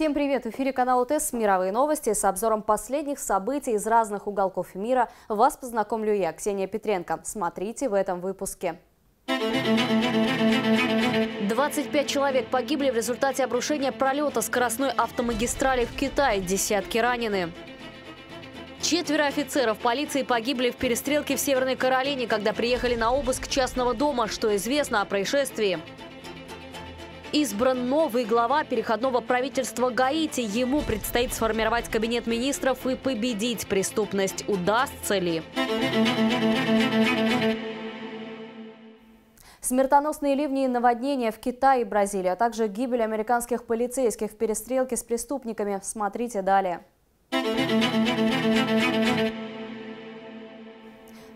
Всем привет! В эфире канал УТС «Мировые новости». С обзором последних событий из разных уголков мира вас познакомлю я, Ксения Петренко. Смотрите в этом выпуске. 25 человек погибли в результате обрушения пролета скоростной автомагистрали в Китае. Десятки ранены. Четверо офицеров полиции погибли в перестрелке в Северной Каролине, когда приехали на обыск частного дома, что известно о происшествии избран новый глава переходного правительства Гаити. Ему предстоит сформировать кабинет министров и победить преступность. Удастся ли? Смертоносные ливни и наводнения в Китае и Бразилии, а также гибель американских полицейских в перестрелке с преступниками. Смотрите далее.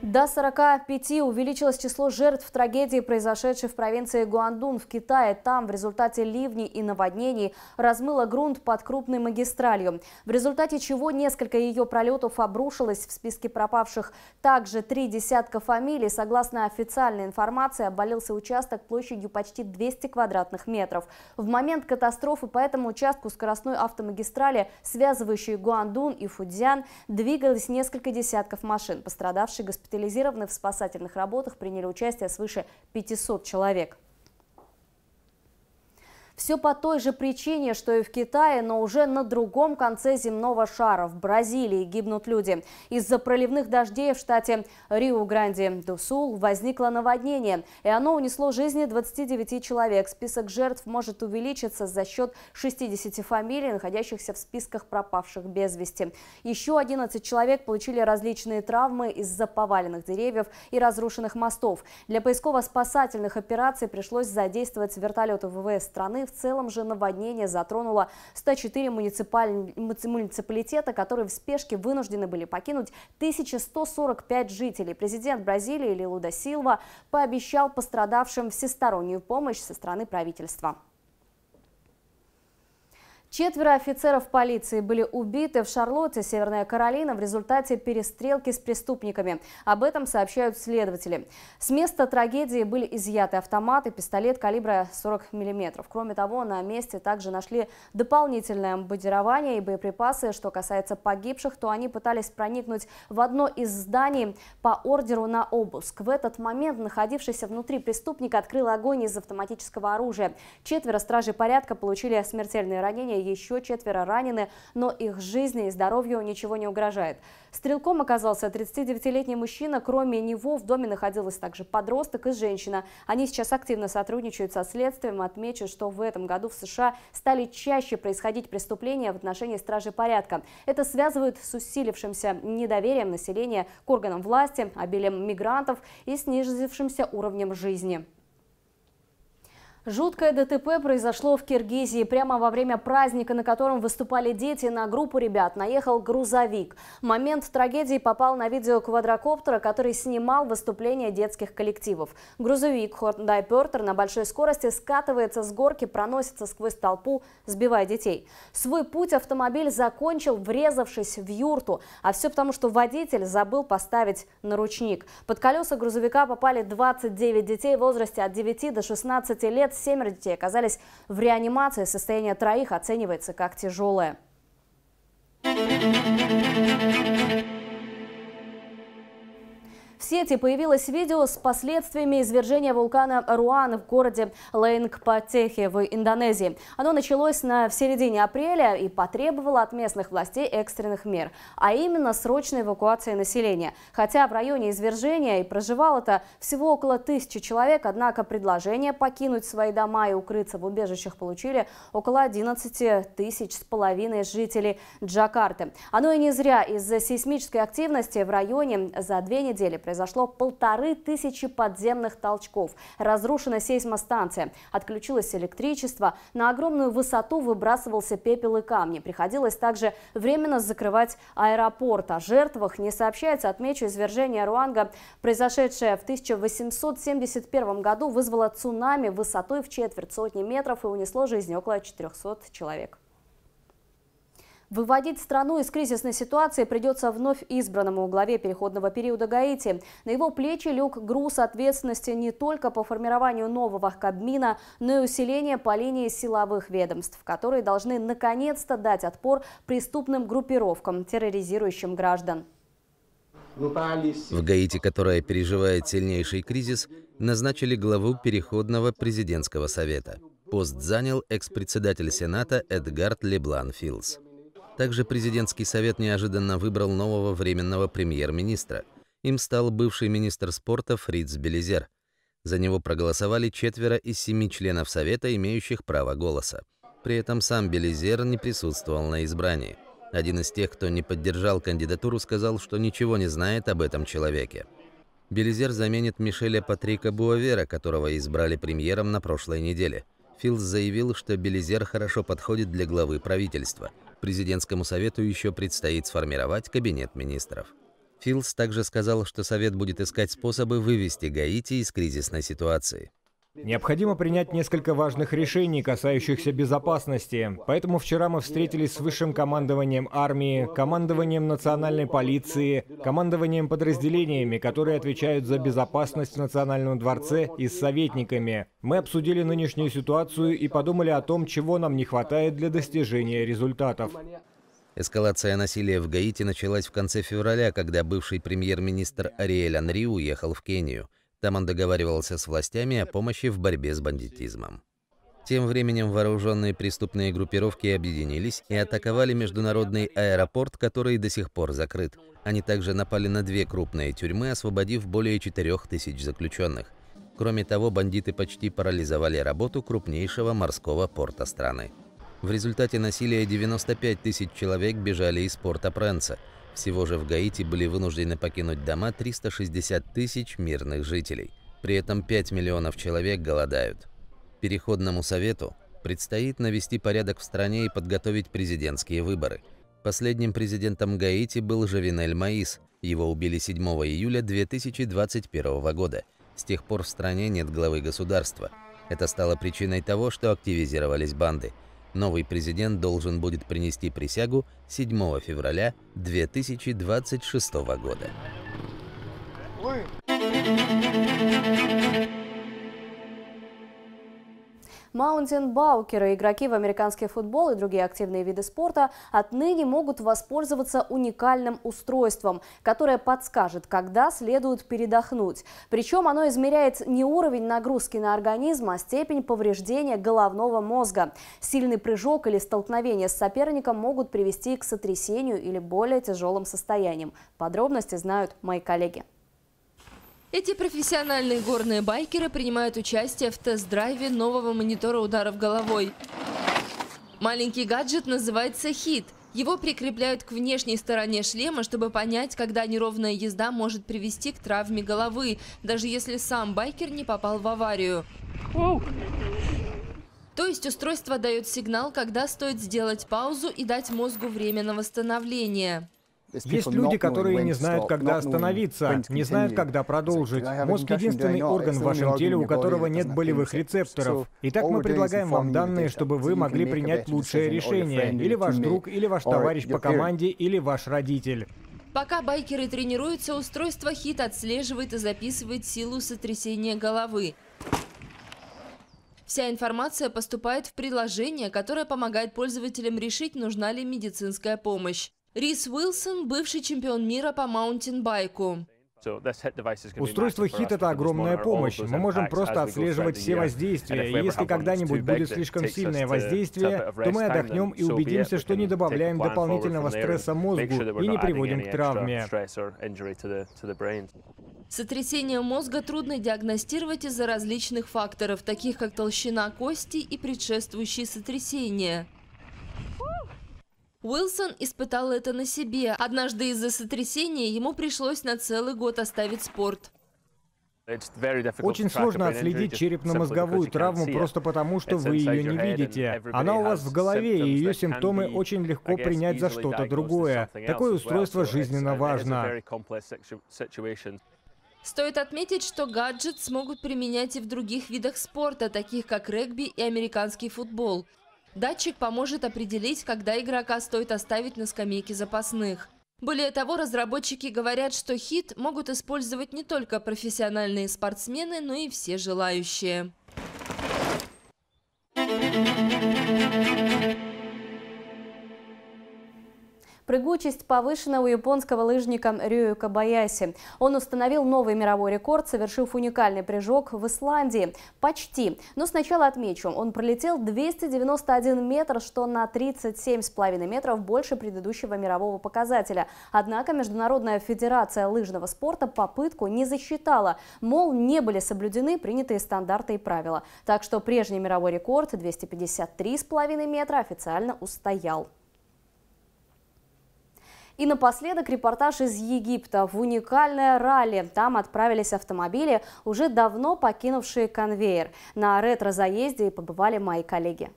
До 45 увеличилось число жертв трагедии, произошедшей в провинции Гуандун в Китае. Там в результате ливней и наводнений размыло грунт под крупной магистралью, в результате чего несколько ее пролетов обрушилось в списке пропавших. Также три десятка фамилий, согласно официальной информации, обвалился участок площадью почти 200 квадратных метров. В момент катастрофы по этому участку скоростной автомагистрали, связывающей Гуандун и Фудзян, двигались несколько десятков машин. Пострадавший госпиталь госпитализированы в спасательных работах приняли участие свыше 500 человек. Все по той же причине, что и в Китае, но уже на другом конце земного шара, в Бразилии, гибнут люди. Из-за проливных дождей в штате Рио-Гранде-Дусул возникло наводнение, и оно унесло жизни 29 человек. Список жертв может увеличиться за счет 60 фамилий, находящихся в списках пропавших без вести. Еще 11 человек получили различные травмы из-за поваленных деревьев и разрушенных мостов. Для поисково-спасательных операций пришлось задействовать вертолеты ВВС страны, в целом же наводнение затронуло 104 муниципаль... муниципалитета, которые в спешке вынуждены были покинуть 1145 жителей. Президент Бразилии Лилуда Силва пообещал пострадавшим всестороннюю помощь со стороны правительства. Четверо офицеров полиции были убиты в Шарлотте, Северная Каролина, в результате перестрелки с преступниками. Об этом сообщают следователи. С места трагедии были изъяты автоматы, пистолет калибра 40 мм. Кроме того, на месте также нашли дополнительное бомбардирование и боеприпасы. Что касается погибших, то они пытались проникнуть в одно из зданий по ордеру на обыск. В этот момент находившийся внутри преступник открыл огонь из автоматического оружия. Четверо стражей порядка получили смертельные ранения еще четверо ранены, но их жизни и здоровью ничего не угрожает. Стрелком оказался 39-летний мужчина. Кроме него в доме находилась также подросток и женщина. Они сейчас активно сотрудничают со следствием. Отмечу, что в этом году в США стали чаще происходить преступления в отношении стражи порядка. Это связывают с усилившимся недоверием населения к органам власти, обилием мигрантов и снижившимся уровнем жизни. Жуткое ДТП произошло в Киргизии. Прямо во время праздника, на котором выступали дети, на группу ребят наехал грузовик. момент трагедии попал на видео квадрокоптера, который снимал выступления детских коллективов. Грузовик Hyundai Pörter на большой скорости скатывается с горки, проносится сквозь толпу, сбивая детей. Свой путь автомобиль закончил, врезавшись в юрту. А все потому, что водитель забыл поставить наручник. Под колеса грузовика попали 29 детей в возрасте от 9 до 16 лет лет семеро детей оказались в реанимации. Состояние троих оценивается как тяжелое. В сети появилось видео с последствиями извержения вулкана Руан в городе Лейнгпатехе в Индонезии. Оно началось на, в середине апреля и потребовало от местных властей экстренных мер, а именно срочной эвакуации населения. Хотя в районе извержения и проживало-то всего около тысячи человек, однако предложение покинуть свои дома и укрыться в убежищах получили около 11 тысяч с половиной жителей Джакарты. Оно и не зря из-за сейсмической активности в районе за две недели произошло полторы тысячи подземных толчков. Разрушена сейсмостанция, отключилось электричество, на огромную высоту выбрасывался пепел и камни. Приходилось также временно закрывать аэропорт. О жертвах не сообщается, отмечу, извержение Руанга, произошедшее в 1871 году, вызвало цунами высотой в четверть сотни метров и унесло жизнь около 400 человек. Выводить страну из кризисной ситуации придется вновь избранному главе переходного периода Гаити. На его плечи лег груз ответственности не только по формированию нового Кабмина, но и усиление по линии силовых ведомств, которые должны наконец-то дать отпор преступным группировкам, терроризирующим граждан. В Гаити, которая переживает сильнейший кризис, назначили главу Переходного президентского совета. Пост занял экс-председатель Сената Эдгард Леблан Филс. Также президентский совет неожиданно выбрал нового временного премьер-министра. Им стал бывший министр спорта Фриц Белизер. За него проголосовали четверо из семи членов совета, имеющих право голоса. При этом сам Белизер не присутствовал на избрании. Один из тех, кто не поддержал кандидатуру, сказал, что ничего не знает об этом человеке. Белизер заменит Мишеля Патрика Буавера, которого избрали премьером на прошлой неделе. Филс заявил, что Белизер хорошо подходит для главы правительства – Президентскому совету еще предстоит сформировать кабинет министров. Филс также сказал, что совет будет искать способы вывести Гаити из кризисной ситуации. Необходимо принять несколько важных решений, касающихся безопасности. Поэтому вчера мы встретились с высшим командованием армии, командованием национальной полиции, командованием подразделениями, которые отвечают за безопасность в Национальном дворце и с советниками. Мы обсудили нынешнюю ситуацию и подумали о том, чего нам не хватает для достижения результатов. Эскалация насилия в Гаити началась в конце февраля, когда бывший премьер-министр Ариэль Анри уехал в Кению – там он договаривался с властями о помощи в борьбе с бандитизмом. Тем временем вооруженные преступные группировки объединились и атаковали международный аэропорт, который до сих пор закрыт. Они также напали на две крупные тюрьмы, освободив более 4000 заключенных. Кроме того, бандиты почти парализовали работу крупнейшего морского порта страны. В результате насилия 95 тысяч человек бежали из порта Пренца. Всего же в Гаити были вынуждены покинуть дома 360 тысяч мирных жителей. При этом 5 миллионов человек голодают. Переходному совету предстоит навести порядок в стране и подготовить президентские выборы. Последним президентом Гаити был Жавинель Маис. Его убили 7 июля 2021 года. С тех пор в стране нет главы государства. Это стало причиной того, что активизировались банды – Новый президент должен будет принести присягу 7 февраля 2026 года. Thank Маунтинбаукеры, игроки в американский футбол и другие активные виды спорта отныне могут воспользоваться уникальным устройством, которое подскажет, когда следует передохнуть. Причем оно измеряет не уровень нагрузки на организм, а степень повреждения головного мозга. Сильный прыжок или столкновение с соперником могут привести к сотрясению или более тяжелым состояниям. Подробности знают мои коллеги. Эти профессиональные горные байкеры принимают участие в тест-драйве нового монитора ударов головой. Маленький гаджет называется «Хит». Его прикрепляют к внешней стороне шлема, чтобы понять, когда неровная езда может привести к травме головы, даже если сам байкер не попал в аварию. То есть устройство дает сигнал, когда стоит сделать паузу и дать мозгу время на восстановление. Есть люди, которые не знают, когда остановиться, не знают, когда продолжить. Мозг — единственный орган в вашем теле, у которого нет болевых рецепторов. Итак, мы предлагаем вам данные, чтобы вы могли принять лучшее решение. Или ваш друг, или ваш товарищ по команде, или ваш родитель. Пока байкеры тренируются, устройство хит отслеживает и записывает силу сотрясения головы. Вся информация поступает в приложение, которое помогает пользователям решить, нужна ли медицинская помощь. Рис Уилсон – бывший чемпион мира по маунтинбайку. Устройство хит это огромная помощь. Мы можем просто отслеживать все воздействия. И если когда-нибудь будет слишком сильное воздействие, то мы отдохнем и убедимся, что не добавляем дополнительного стресса мозгу и не приводим к травме. Сотрясение мозга трудно диагностировать из-за различных факторов, таких как толщина кости и предшествующие сотрясения. Уилсон испытал это на себе. Однажды из-за сотрясения ему пришлось на целый год оставить спорт. Очень сложно отследить черепно-мозговую травму просто потому, что вы ее не видите. Она у вас в голове, и ее симптомы очень легко принять за что-то другое. Такое устройство жизненно важно. Стоит отметить, что гаджет смогут применять и в других видах спорта, таких как регби и американский футбол. Датчик поможет определить, когда игрока стоит оставить на скамейке запасных. Более того, разработчики говорят, что хит могут использовать не только профессиональные спортсмены, но и все желающие. Живучесть повышена у японского лыжника Рюю Кабаяси. Он установил новый мировой рекорд, совершив уникальный прыжок в Исландии. Почти. Но сначала отмечу, он пролетел 291 метр, что на 37,5 метров больше предыдущего мирового показателя. Однако Международная федерация лыжного спорта попытку не засчитала. Мол, не были соблюдены принятые стандарты и правила. Так что прежний мировой рекорд 253,5 метра официально устоял. И напоследок репортаж из Египта. В уникальное ралли. Там отправились автомобили, уже давно покинувшие конвейер. На ретро-заезде побывали мои коллеги.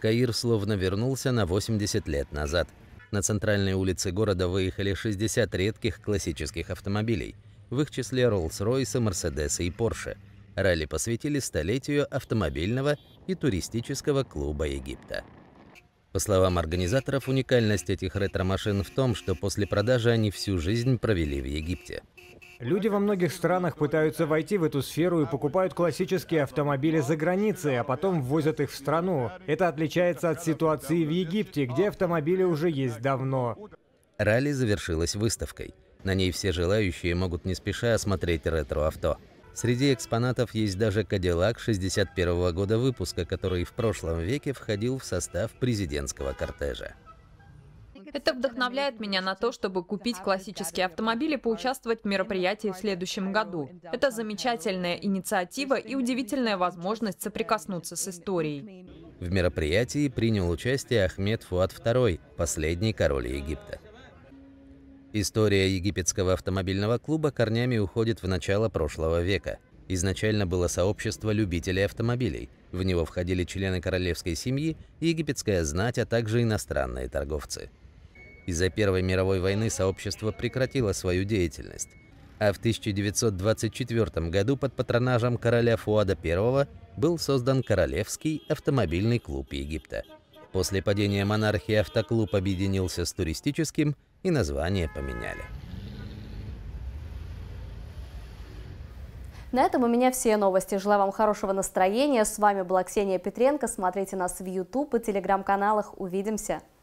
Каир словно вернулся на 80 лет назад. На центральной улице города выехали 60 редких классических автомобилей. В их числе Роллс-Ройсы, Мерседесы и Порше. Ралли посвятили столетию автомобильного и туристического клуба Египта. По словам организаторов, уникальность этих ретро-машин в том, что после продажи они всю жизнь провели в Египте. Люди во многих странах пытаются войти в эту сферу и покупают классические автомобили за границей, а потом ввозят их в страну. Это отличается от ситуации в Египте, где автомобили уже есть давно. Ралли завершилась выставкой. На ней все желающие могут не спеша осмотреть ретро-авто. Среди экспонатов есть даже Кадиллак 61 года выпуска, который в прошлом веке входил в состав президентского кортежа. Это вдохновляет меня на то, чтобы купить классические автомобили и поучаствовать в мероприятии в следующем году. Это замечательная инициатива и удивительная возможность соприкоснуться с историей. В мероприятии принял участие Ахмед Фуат II, последний король Египта. История египетского автомобильного клуба корнями уходит в начало прошлого века. Изначально было сообщество любителей автомобилей. В него входили члены королевской семьи, египетская знать, а также иностранные торговцы. Из-за Первой мировой войны сообщество прекратило свою деятельность. А в 1924 году под патронажем короля Фуада I был создан Королевский автомобильный клуб Египта. После падения монархии автоклуб объединился с туристическим – и название поменяли. На этом у меня все новости. Желаю вам хорошего настроения. С вами была Ксения Петренко. Смотрите нас в YouTube и телеграм-каналах. Увидимся!